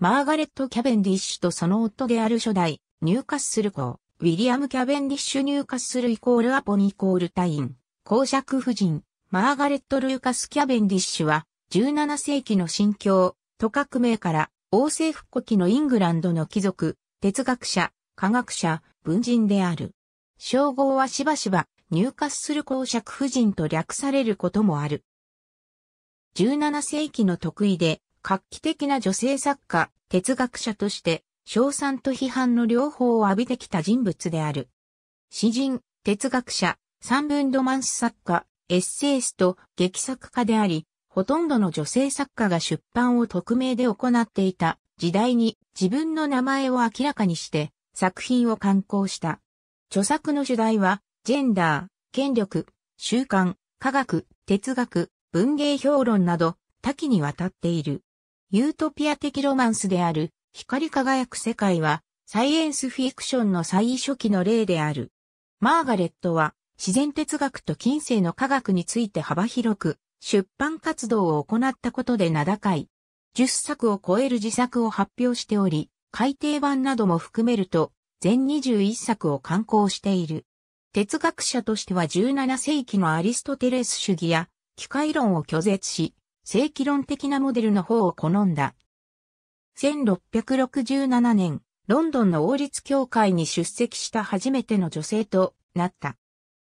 マーガレット・キャベンディッシュとその夫である初代、ニューカッスル公、ウィリアム・キャベンディッシュ・ニューカッスルイコールアポニイコールタイン、公爵夫人、マーガレット・ルーカス・キャベンディッシュは、17世紀の新教、都革命から、王政復古期のイングランドの貴族、哲学者、科学者、文人である。称号はしばしば、ニューカッスル公爵夫人と略されることもある。17世紀の得意で、画期的な女性作家、哲学者として、称賛と批判の両方を浴びてきた人物である。詩人、哲学者、三文ドマンス作家、エッセイスト、劇作家であり、ほとんどの女性作家が出版を匿名で行っていた時代に自分の名前を明らかにして作品を刊行した。著作の主題は、ジェンダー、権力、習慣、科学、哲学、文芸評論など多岐にわたっている。ユートピア的ロマンスである、光り輝く世界は、サイエンスフィクションの最初期の例である。マーガレットは、自然哲学と近世の科学について幅広く、出版活動を行ったことで名高い。10作を超える自作を発表しており、改訂版なども含めると、全21作を刊行している。哲学者としては17世紀のアリストテレス主義や、機械論を拒絶し、正規論的なモデルの方を好んだ。1667年、ロンドンの王立協会に出席した初めての女性となった。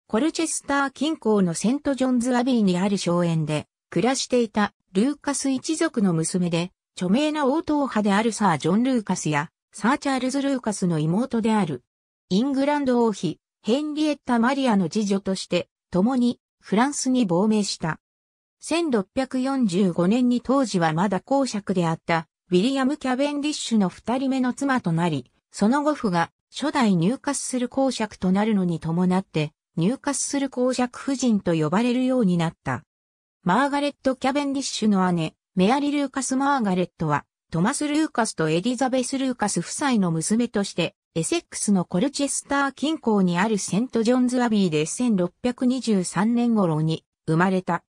コルチェスター近郊のセントジョンズアビーにある荘園で暮らしていたルーカス一族の娘で、著名な王党派であるサー・ジョン・ルーカスや、サー・チャールズ・ルーカスの妹である、イングランド王妃、ヘンリエッタ・マリアの次女として、共にフランスに亡命した。1645年に当時はまだ公爵であったウィリアム・キャベンディッシュの二人目の妻となり、その後夫が初代入荷する公爵となるのに伴って入荷する公爵夫人と呼ばれるようになった。マーガレット・キャベンディッシュの姉、メアリ・ルーカス・マーガレットは、トマス・ルーカスとエリザベス・ルーカス夫妻の娘として、エセックスのコルチェスター近郊にあるセント・ジョンズ・アビーで1623年頃に生まれた。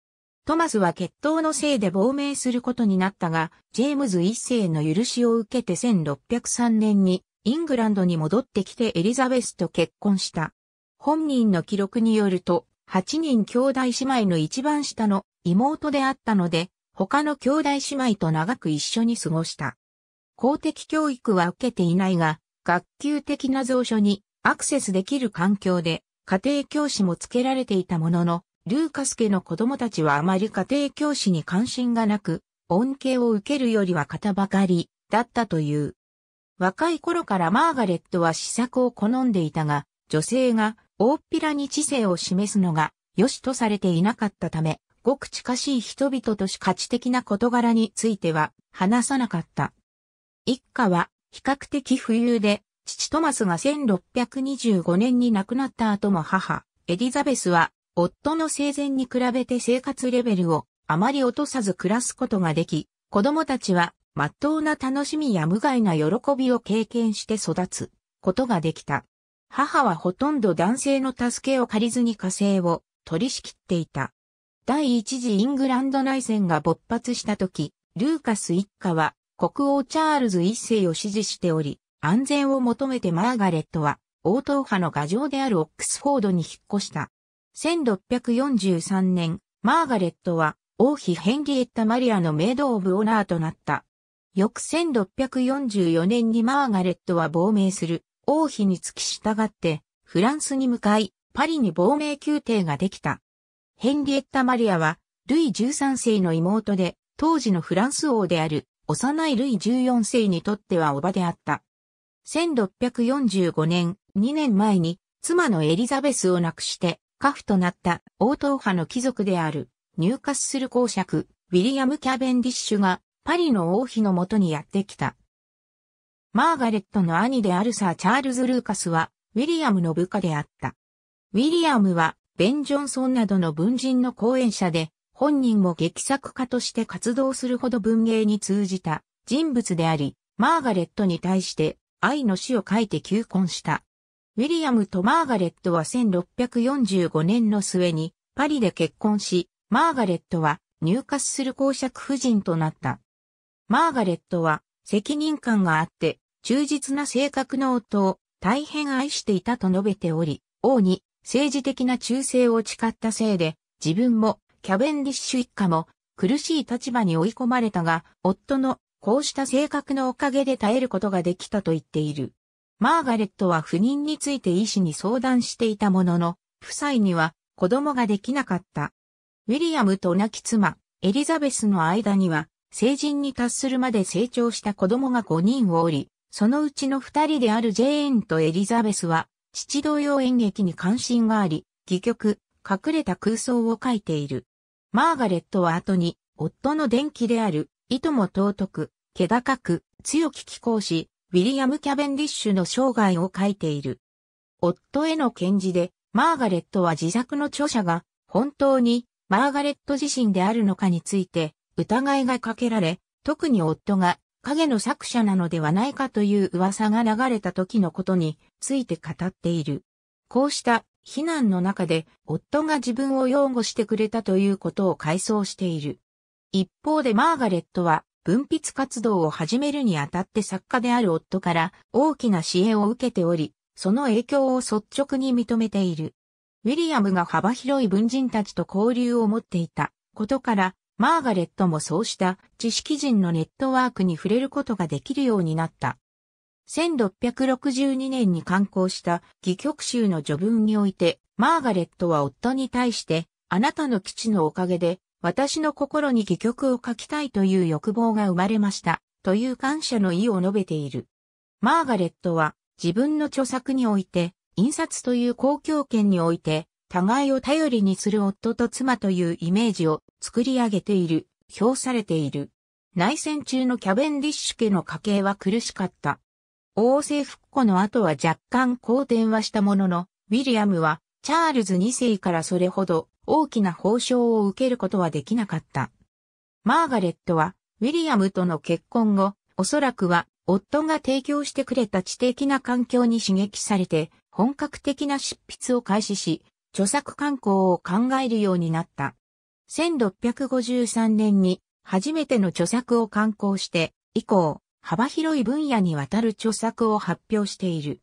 トマスは決闘のせいで亡命することになったが、ジェームズ一世の許しを受けて1603年にイングランドに戻ってきてエリザベスと結婚した。本人の記録によると、8人兄弟姉妹の一番下の妹であったので、他の兄弟姉妹と長く一緒に過ごした。公的教育は受けていないが、学級的な蔵書にアクセスできる環境で家庭教師もつけられていたものの、ルーカス家の子供たちはあまり家庭教師に関心がなく、恩恵を受けるよりは型ばかりだったという。若い頃からマーガレットは試作を好んでいたが、女性が大っぴらに知性を示すのが良しとされていなかったため、ごく近しい人々としか知的な事柄については話さなかった。一家は比較的富裕で、父トマスが1625年に亡くなった後も母、エリザベスは夫の生前に比べて生活レベルをあまり落とさず暮らすことができ、子供たちは、まっとうな楽しみや無害な喜びを経験して育つことができた。母はほとんど男性の助けを借りずに火星を取り仕切っていた。第一次イングランド内戦が勃発した時、ルーカス一家は国王チャールズ一世を支持しており、安全を求めてマーガレットは王党派の牙城であるオックスフォードに引っ越した。1643年、マーガレットは王妃ヘンリエッタ・マリアのメイド・オブ・オナーとなった。翌1644年にマーガレットは亡命する王妃に付き従ってフランスに向かいパリに亡命宮廷ができた。ヘンリエッタ・マリアはルイ13世の妹で当時のフランス王である幼いルイ14世にとってはおばであった。1645年、2年前に妻のエリザベスを亡くして家父となった王党派の貴族であるニューカッスル公爵、ウィリアム・キャベンディッシュがパリの王妃のもとにやってきた。マーガレットの兄であるサー・チャールズ・ルーカスは、ウィリアムの部下であった。ウィリアムは、ベン・ジョンソンなどの文人の講演者で、本人も劇作家として活動するほど文芸に通じた人物であり、マーガレットに対して愛の詩を書いて求婚した。ウィリアムとマーガレットは1645年の末にパリで結婚し、マーガレットは入荷する公爵夫人となった。マーガレットは責任感があって忠実な性格の夫を大変愛していたと述べており、王に政治的な忠誠を誓ったせいで自分もキャベンディッシュ一家も苦しい立場に追い込まれたが、夫のこうした性格のおかげで耐えることができたと言っている。マーガレットは不妊について医師に相談していたものの、夫妻には子供ができなかった。ウィリアムと亡き妻、エリザベスの間には、成人に達するまで成長した子供が5人をおり、そのうちの2人であるジェーンとエリザベスは、父同様演劇に関心があり、戯曲、隠れた空想を書いている。マーガレットは後に、夫の伝記である、いとも尊く、気高く、強き気候し、ウィリアム・キャベンディッシュの生涯を書いている。夫への献辞で、マーガレットは自作の著者が、本当にマーガレット自身であるのかについて、疑いがかけられ、特に夫が影の作者なのではないかという噂が流れた時のことについて語っている。こうした非難の中で夫が自分を擁護してくれたということを回想している。一方でマーガレットは文筆活動を始めるにあたって作家である夫から大きな支援を受けており、その影響を率直に認めている。ウィリアムが幅広い文人たちと交流を持っていたことから、マーガレットもそうした知識人のネットワークに触れることができるようになった。1662年に刊行した戯曲集の序文において、マーガレットは夫に対して、あなたの基地のおかげで私の心に戯曲を書きたいという欲望が生まれました、という感謝の意を述べている。マーガレットは、自分の著作において、印刷という公共権において、互いを頼りにする夫と妻というイメージを作り上げている、評されている。内戦中のキャベンディッシュ家の家計は苦しかった。王政復古の後は若干好転はしたものの、ウィリアムはチャールズ2世からそれほど大きな報奨を受けることはできなかった。マーガレットは、ウィリアムとの結婚後、おそらくは、夫が提供してくれた知的な環境に刺激されて、本格的な執筆を開始し、著作刊行を考えるようになった。1653年に初めての著作を刊行して、以降、幅広い分野にわたる著作を発表している。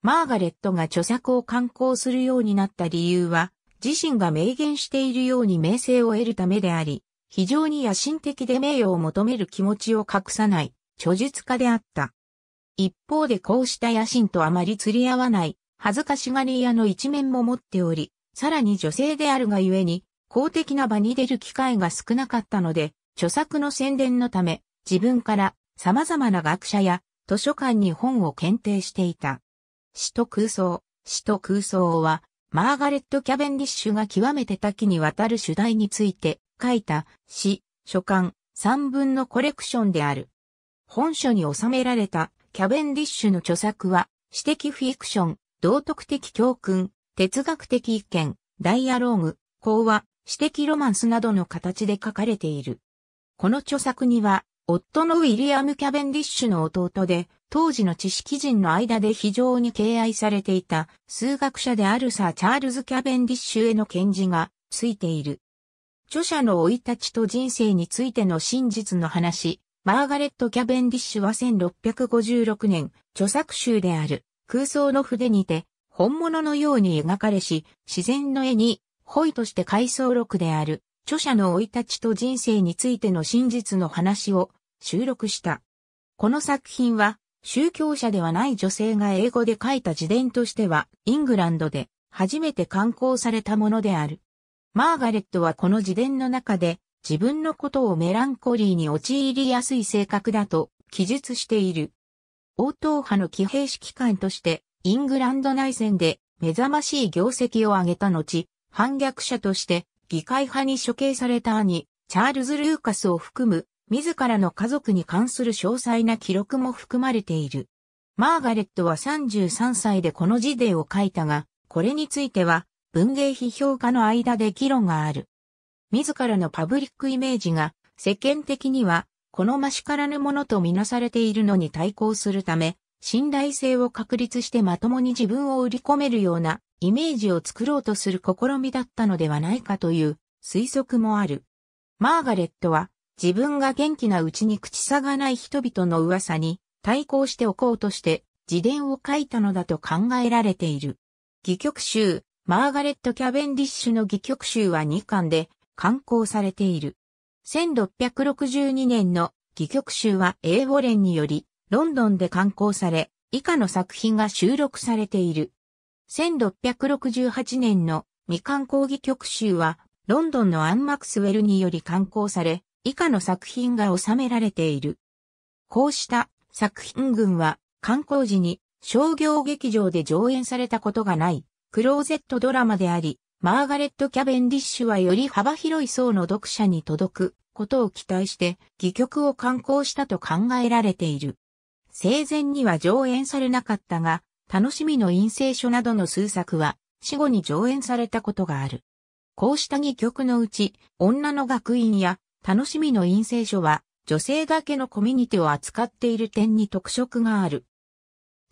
マーガレットが著作を刊行するようになった理由は、自身が明言しているように名声を得るためであり、非常に野心的で名誉を求める気持ちを隠さない著述家であった。一方でこうした野心とあまり釣り合わない恥ずかしがり屋の一面も持っており、さらに女性であるがゆえに公的な場に出る機会が少なかったので、著作の宣伝のため自分から様々な学者や図書館に本を検定していた。死と空想、死と空想はマーガレット・キャベンディッシュが極めて多岐にわたる主題について書いた詩、書簡、三文のコレクションである。本書に収められたキャベンディッシュの著作は、詩的フィクション、道徳的教訓、哲学的意見、ダイアローグ、講話、詩的ロマンスなどの形で書かれている。この著作には、夫のウィリアム・キャベンディッシュの弟で、当時の知識人の間で非常に敬愛されていた数学者であるサー・チャールズ・キャベンディッシュへの献字がついている。著者の老い立ちと人生についての真実の話、マーガレット・キャベンディッシュは1656年、著作集である空想の筆にて、本物のように描かれし、自然の絵に、ホイとして回想録である著者の生い立ちと人生についての真実の話を収録した。この作品は、宗教者ではない女性が英語で書いた自伝としては、イングランドで初めて刊行されたものである。マーガレットはこの自伝の中で、自分のことをメランコリーに陥りやすい性格だと記述している。応答派の騎兵指揮官として、イングランド内戦で目覚ましい業績を上げた後、反逆者として議会派に処刑された兄、チャールズ・ルーカスを含む、自らの家族に関する詳細な記録も含まれている。マーガレットは33歳でこの辞令を書いたが、これについては、文芸批評家の間で議論がある。自らのパブリックイメージが、世間的には、好ましからぬものとみなされているのに対抗するため、信頼性を確立してまともに自分を売り込めるようなイメージを作ろうとする試みだったのではないかという推測もある。マーガレットは自分が元気なうちに口さがない人々の噂に対抗しておこうとして自伝を書いたのだと考えられている。戯曲集、マーガレット・キャベンディッシュの戯曲集は2巻で刊行されている。1662年の戯曲集は英語連によりロンドンで刊行され、以下の作品が収録されている。1668年の未刊講義曲集は、ロンドンのアン・マクスウェルにより刊行され、以下の作品が収められている。こうした作品群は、刊行時に商業劇場で上演されたことがない、クローゼットドラマであり、マーガレット・キャベンディッシュはより幅広い層の読者に届くことを期待して、戯曲を刊行したと考えられている。生前には上演されなかったが、楽しみの陰性書などの数作は、死後に上演されたことがある。こうした戯曲のうち、女の学院や、楽しみの陰性書は、女性だけのコミュニティを扱っている点に特色がある。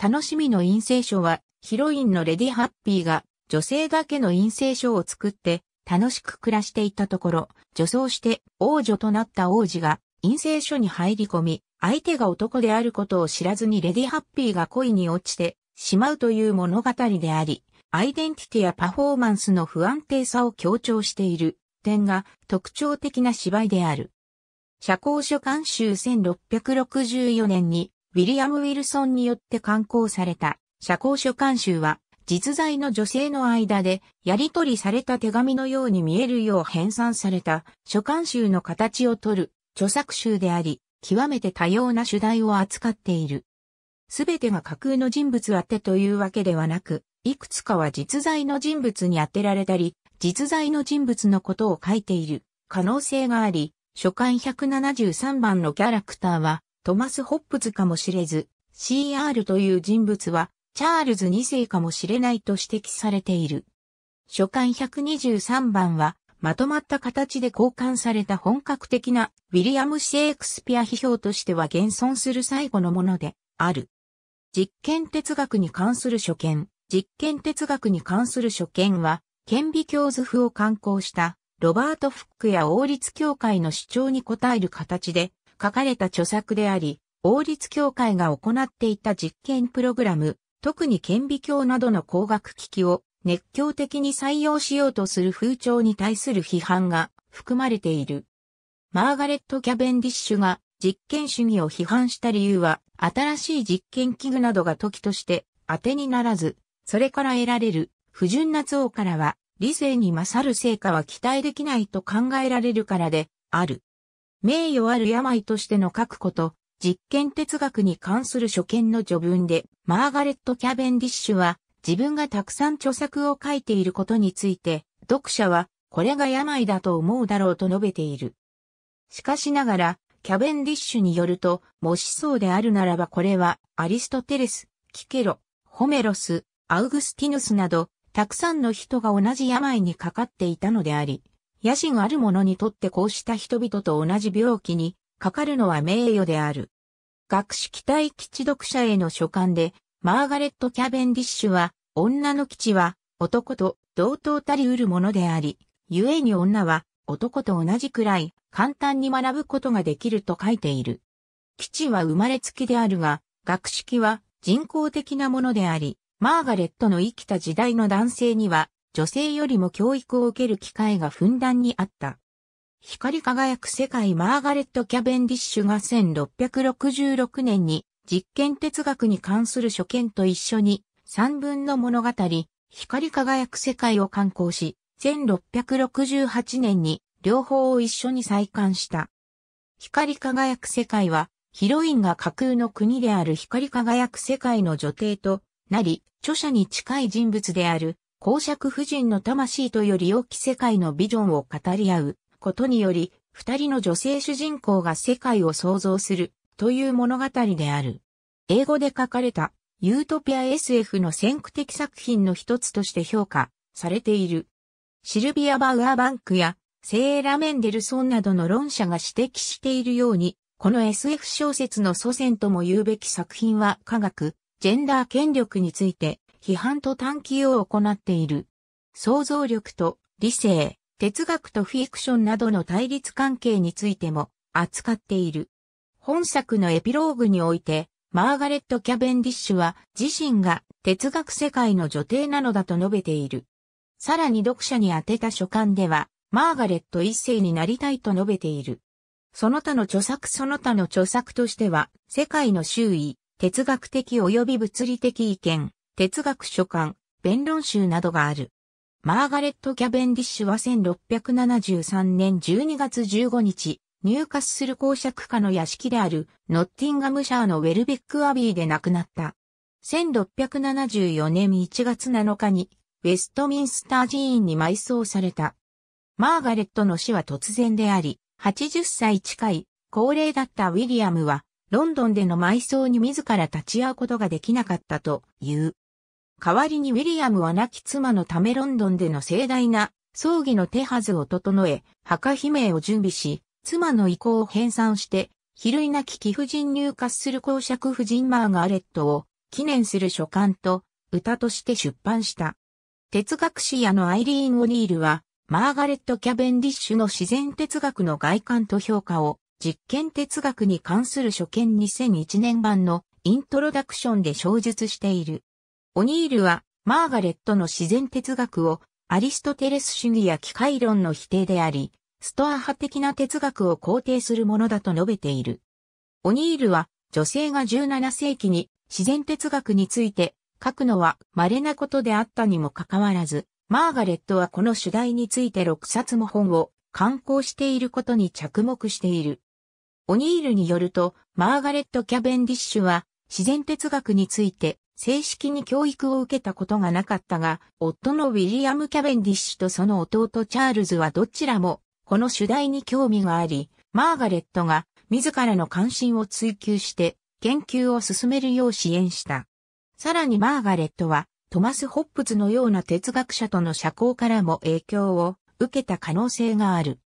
楽しみの陰性書は、ヒロインのレディハッピーが、女性だけの陰性書を作って、楽しく暮らしていたところ、女装して王女となった王子が、陰性書に入り込み、相手が男であることを知らずにレディハッピーが恋に落ちて、しまうという物語であり、アイデンティティやパフォーマンスの不安定さを強調している点が特徴的な芝居である。社交書監修1664年にウィリアム・ウィルソンによって刊行された社交書監修は実在の女性の間でやり取りされた手紙のように見えるよう編纂された書簡集の形をとる著作集であり、極めて多様な主題を扱っている。すべてが架空の人物宛てというわけではなく、いくつかは実在の人物に当てられたり、実在の人物のことを書いている可能性があり、書簡173番のキャラクターはトマス・ホップズかもしれず、CR という人物はチャールズ2世かもしれないと指摘されている。書簡123番はまとまった形で交換された本格的なウィリアム・シェイクスピア批評としては現存する最後のものである。実験哲学に関する所見。実験哲学に関する所見は、顕微鏡図譜を刊行したロバート・フックや王立協会の主張に応える形で書かれた著作であり、王立協会が行っていた実験プログラム、特に顕微鏡などの光学機器を熱狂的に採用しようとする風潮に対する批判が含まれている。マーガレット・キャベンディッシュが実験主義を批判した理由は、新しい実験器具などが時として当てにならず、それから得られる不純な像からは、理性に勝る成果は期待できないと考えられるからで、ある。名誉ある病としての書くこと、実験哲学に関する所見の序文で、マーガレット・キャベンディッシュは、自分がたくさん著作を書いていることについて、読者は、これが病だと思うだろうと述べている。しかしながら、キャベンディッシュによると、もしそうであるならばこれは、アリストテレス、キケロ、ホメロス、アウグスティヌスなど、たくさんの人が同じ病にかかっていたのであり、野心ある者にとってこうした人々と同じ病気にかかるのは名誉である。学識体基地読者への書簡で、マーガレット・キャベンディッシュは、女の基地は男と同等たり得るものであり、故に女は男と同じくらい簡単に学ぶことができると書いている。基地は生まれつきであるが、学識は人工的なものであり、マーガレットの生きた時代の男性には、女性よりも教育を受ける機会がふんだんにあった。光り輝く世界マーガレット・キャベンディッシュが1666年に実験哲学に関する書見と一緒に三分の物語、光り輝く世界を刊行し、1668年に両方を一緒に再刊した。光り輝く世界は、ヒロインが架空の国である光り輝く世界の女帝となり、著者に近い人物である公爵夫人の魂とより良き世界のビジョンを語り合うことにより、二人の女性主人公が世界を創造するという物語である。英語で書かれたユートピア SF の先駆的作品の一つとして評価されている。シルビア・バウアーバンクやセーラ・メンデルソンなどの論者が指摘しているように、この SF 小説の祖先とも言うべき作品は科学、ジェンダー権力について批判と探求を行っている。想像力と理性、哲学とフィクションなどの対立関係についても扱っている。本作のエピローグにおいて、マーガレット・キャベンディッシュは自身が哲学世界の女帝なのだと述べている。さらに読者に宛てた書簡では、マーガレット一世になりたいと述べている。その他の著作その他の著作としては、世界の周囲、哲学的及び物理的意見、哲学書簡、弁論集などがある。マーガレット・キャベンディッシュは1673年12月15日、入滑する公爵家の屋敷であるノッティンガムシャーのウェルベック・アビーで亡くなった。1674年1月7日にウェストミンスター寺院に埋葬された。マーガレットの死は突然であり、80歳近い高齢だったウィリアムは、ロンドンでの埋葬に自ら立ち会うことができなかったという。代わりにウィリアムは亡き妻のためロンドンでの盛大な葬儀の手はずを整え、墓碑鳴を準備し、妻の意向を編纂して、比類なき貴婦人入荷する公爵夫人マーガレットを記念する書簡と歌として出版した。哲学史やのアイリーン・オニールは、マーガレット・キャベンディッシュの自然哲学の外観と評価を、実験哲学に関する初見2001年版のイントロダクションで詳述している。オニールは、マーガレットの自然哲学を、アリストテレス主義や機械論の否定であり、ストア派的な哲学を肯定するものだと述べている。オニールは、女性が17世紀に自然哲学について書くのは稀なことであったにもかかわらず、マーガレットはこの主題について6冊も本を刊行していることに着目している。オニールによると、マーガレット・キャベンディッシュは自然哲学について正式に教育を受けたことがなかったが、夫のウィリアム・キャベンディッシュとその弟チャールズはどちらもこの主題に興味があり、マーガレットが自らの関心を追求して研究を進めるよう支援した。さらにマーガレットは、トマス・ホップズのような哲学者との社交からも影響を受けた可能性がある。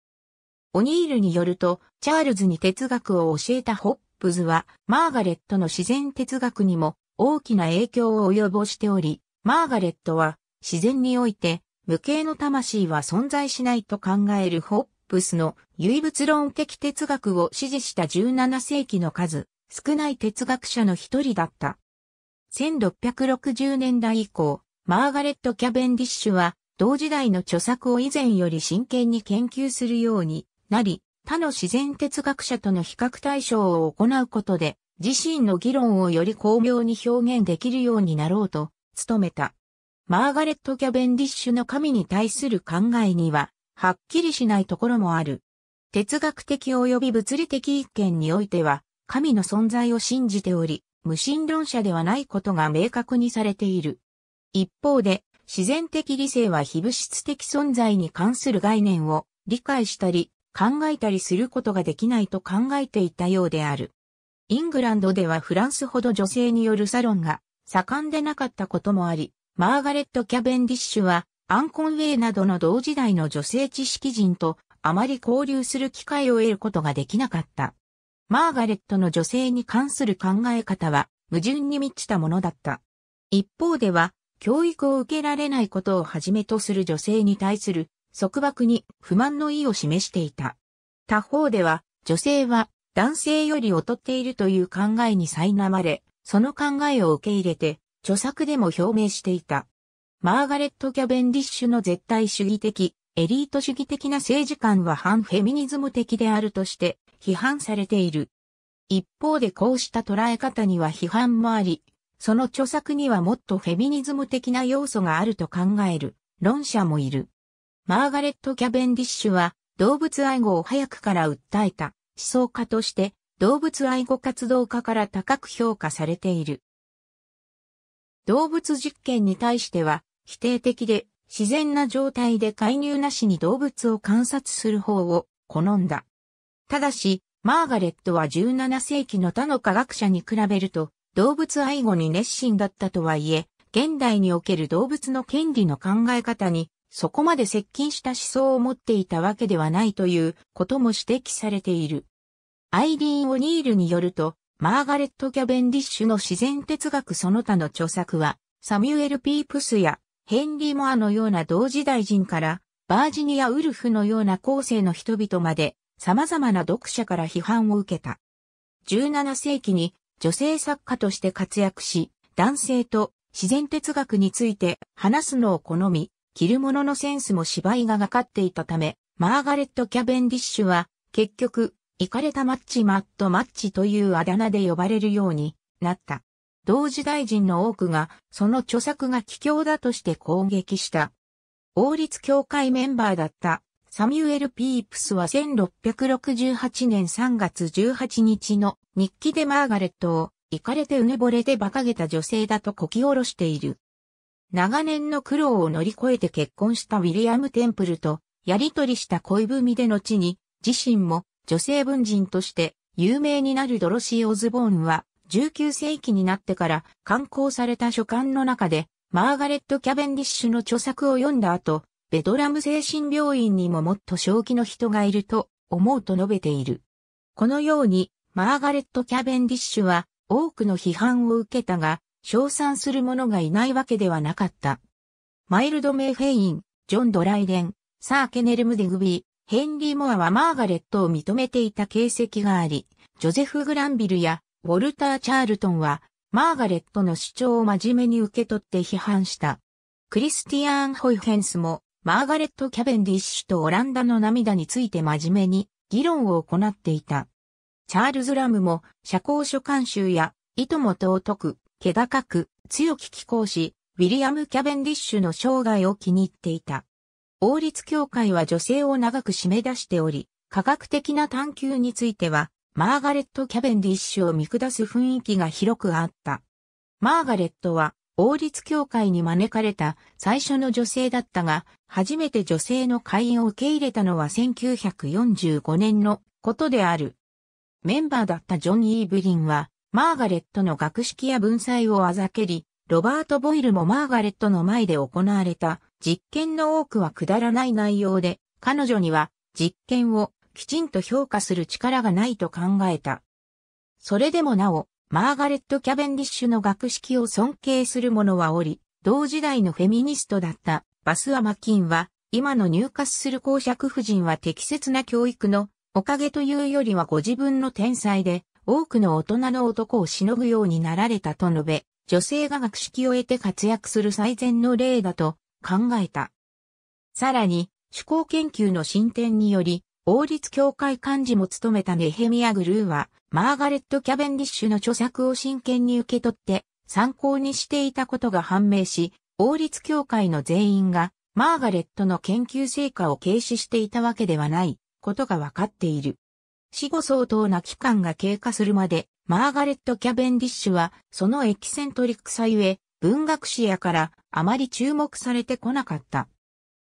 オニールによると、チャールズに哲学を教えたホップズは、マーガレットの自然哲学にも大きな影響を及ぼしており、マーガレットは、自然において、無形の魂は存在しないと考えるホップスの唯物論的哲学を支持した17世紀の数、少ない哲学者の一人だった。1660年代以降、マーガレット・キャベンディッシュは、同時代の著作を以前より真剣に研究するようになり、他の自然哲学者との比較対象を行うことで、自身の議論をより巧妙に表現できるようになろうと、努めた。マーガレット・キャベンディッシュの神に対する考えには、はっきりしないところもある。哲学的及び物理的一見においては、神の存在を信じており、無神論者ではないことが明確にされている。一方で、自然的理性は非物質的存在に関する概念を理解したり考えたりすることができないと考えていたようである。イングランドではフランスほど女性によるサロンが盛んでなかったこともあり、マーガレット・キャベンディッシュはアンコンウェイなどの同時代の女性知識人とあまり交流する機会を得ることができなかった。マーガレットの女性に関する考え方は矛盾に満ちたものだった。一方では、教育を受けられないことをはじめとする女性に対する束縛に不満の意を示していた。他方では、女性は男性より劣っているという考えに苛まれ、その考えを受け入れて、著作でも表明していた。マーガレット・キャベンディッシュの絶対主義的、エリート主義的な政治観は反フェミニズム的であるとして、批判されている。一方でこうした捉え方には批判もあり、その著作にはもっとフェミニズム的な要素があると考える論者もいる。マーガレット・キャベンディッシュは動物愛護を早くから訴えた思想家として動物愛護活動家から高く評価されている。動物実験に対しては否定的で自然な状態で介入なしに動物を観察する方を好んだ。ただし、マーガレットは17世紀の他の科学者に比べると、動物愛護に熱心だったとはいえ、現代における動物の権利の考え方に、そこまで接近した思想を持っていたわけではないということも指摘されている。アイリーン・オニールによると、マーガレット・キャベンディッシュの自然哲学その他の著作は、サミュエル・ピープスやヘンリー・モアのような同時代人から、バージニア・ウルフのような後世の人々まで、様々な読者から批判を受けた。17世紀に女性作家として活躍し、男性と自然哲学について話すのを好み、着るもののセンスも芝居ががかっていたため、マーガレット・キャベンディッシュは、結局、イカれたマッチマットマッチというあだ名で呼ばれるようになった。同時代人の多くが、その著作が奇境だとして攻撃した。王立協会メンバーだったサミュエル・ピープスは1668年3月18日の日記でマーガレットを、イカれてうねぼれて馬鹿げた女性だとこき下ろしている。長年の苦労を乗り越えて結婚したウィリアム・テンプルと、やりとりした恋文で後に、自身も女性文人として有名になるドロシー・オズボーンは、19世紀になってから刊行された書簡の中で、マーガレット・キャベンディッシュの著作を読んだ後、ベトラム精神病院にももっと正気の人がいると思うと述べている。このように、マーガレット・キャベンディッシュは多くの批判を受けたが、称賛する者がいないわけではなかった。マイルド・メイ・フェイン、ジョン・ドライデン、サー・ケネルム・デグビー、ヘンリー・モアはマーガレットを認めていた形跡があり、ジョゼフ・グランビルやウォルター・チャールトンは、マーガレットの主張を真面目に受け取って批判した。クリスティアーン・ホイェンスもマーガレット・キャベンディッシュとオランダの涙について真面目に議論を行っていた。チャールズ・ラムも社交書監修や、意図も尊く、気高く、強き気候し、ウィリアム・キャベンディッシュの生涯を気に入っていた。王立協会は女性を長く締め出しており、科学的な探求については、マーガレット・キャベンディッシュを見下す雰囲気が広くあった。マーガレットは、王立協会に招かれた最初の女性だったが、初めて女性の会員を受け入れたのは1945年のことである。メンバーだったジョン・イーブリンは、マーガレットの学識や文才をあざけり、ロバート・ボイルもマーガレットの前で行われた実験の多くはくだらない内容で、彼女には実験をきちんと評価する力がないと考えた。それでもなお、マーガレット・キャベンディッシュの学識を尊敬する者はおり、同時代のフェミニストだったバスアマキンは、今の入荷する公爵夫人は適切な教育のおかげというよりはご自分の天才で、多くの大人の男をしのぐようになられたと述べ、女性が学識を得て活躍する最善の例だと考えた。さらに、思考研究の進展により、王立教会幹事も務めたネヘミア・グルーは、マーガレット・キャベンディッシュの著作を真剣に受け取って、参考にしていたことが判明し、王立協会の全員がマーガレットの研究成果を軽視していたわけではないことがわかっている。死後相当な期間が経過するまで、マーガレット・キャベンディッシュはそのエキセントリックさゆえ、文学史やからあまり注目されてこなかった。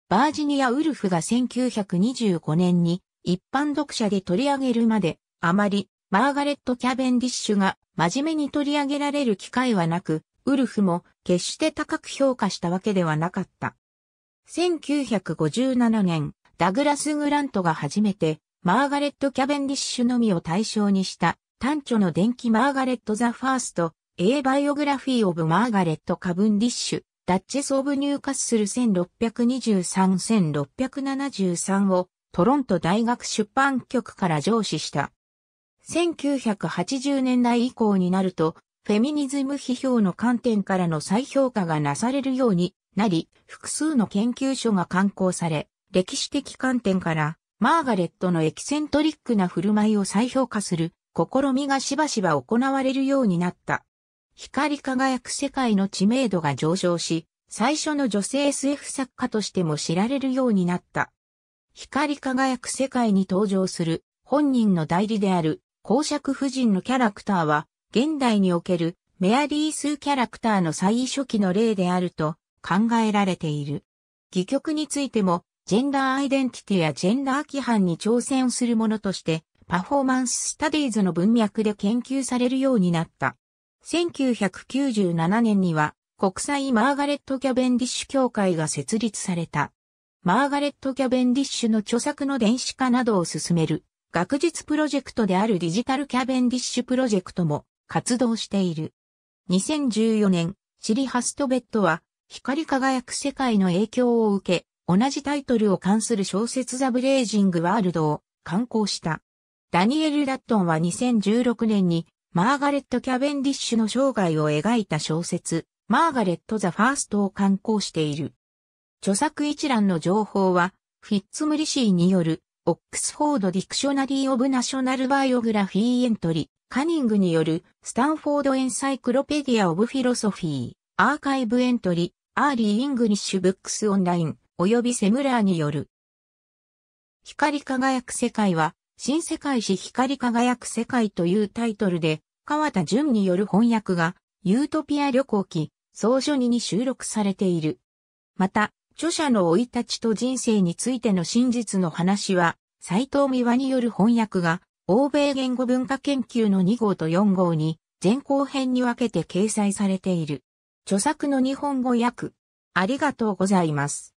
バージニア・ウルフが1925年に一般読者で取り上げるまで、あまりマーガレット・キャベンディッシュが真面目に取り上げられる機会はなく、ウルフも決して高く評価したわけではなかった。1957年、ダグラス・グラントが初めて、マーガレット・キャベンディッシュのみを対象にした、単著の電気マーガレット・ザ・ファースト、A Biography of Margaret ディッシュ、ダッチェ d u ブ・ニューカッスル e w c 1623-1673をトロント大学出版局から上司した。1980年代以降になると、フェミニズム批評の観点からの再評価がなされるようになり、複数の研究所が刊行され、歴史的観点から、マーガレットのエキセントリックな振る舞いを再評価する試みがしばしば行われるようになった。光り輝く世界の知名度が上昇し、最初の女性 SF 作家としても知られるようになった。光り輝く世界に登場する本人の代理である公爵夫人のキャラクターは現代におけるメアリースキャラクターの最初期の例であると考えられている。戯曲についても、ジェンダーアイデンティティやジェンダー規範に挑戦するものとして、パフォーマンススタディーズの文脈で研究されるようになった。1997年には、国際マーガレット・キャベンディッシュ協会が設立された。マーガレット・キャベンディッシュの著作の電子化などを進める、学術プロジェクトであるディジタル・キャベンディッシュプロジェクトも、活動している。2014年、シリハストベットは、光り輝く世界の影響を受け、同じタイトルを冠する小説ザ・ブレイジング・ワールドを刊行した。ダニエル・ラットンは2016年に、マーガレット・キャベンディッシュの生涯を描いた小説、マーガレット・ザ・ファーストを刊行している。著作一覧の情報は、フィッツ・ムリシーによるオックスフォード・ディクショナリー・オブ・ナショナル・バイオグラフィー・エントリー、カニングによる、スタンフォード・エンサイクロペディア・オブ・フィロソフィー、アーカイブ・エントリー、アーリー・イングリッシュ・ブックス・オンライン、及びセムラーによる。光り輝く世界は、新世界史光り輝く世界というタイトルで、川田淳による翻訳が、ユートピア旅行記、総書にに収録されている。また、著者の生い立ちと人生についての真実の話は、斎藤美和による翻訳が、欧米言語文化研究の2号と4号に、前後編に分けて掲載されている。著作の日本語訳。ありがとうございます。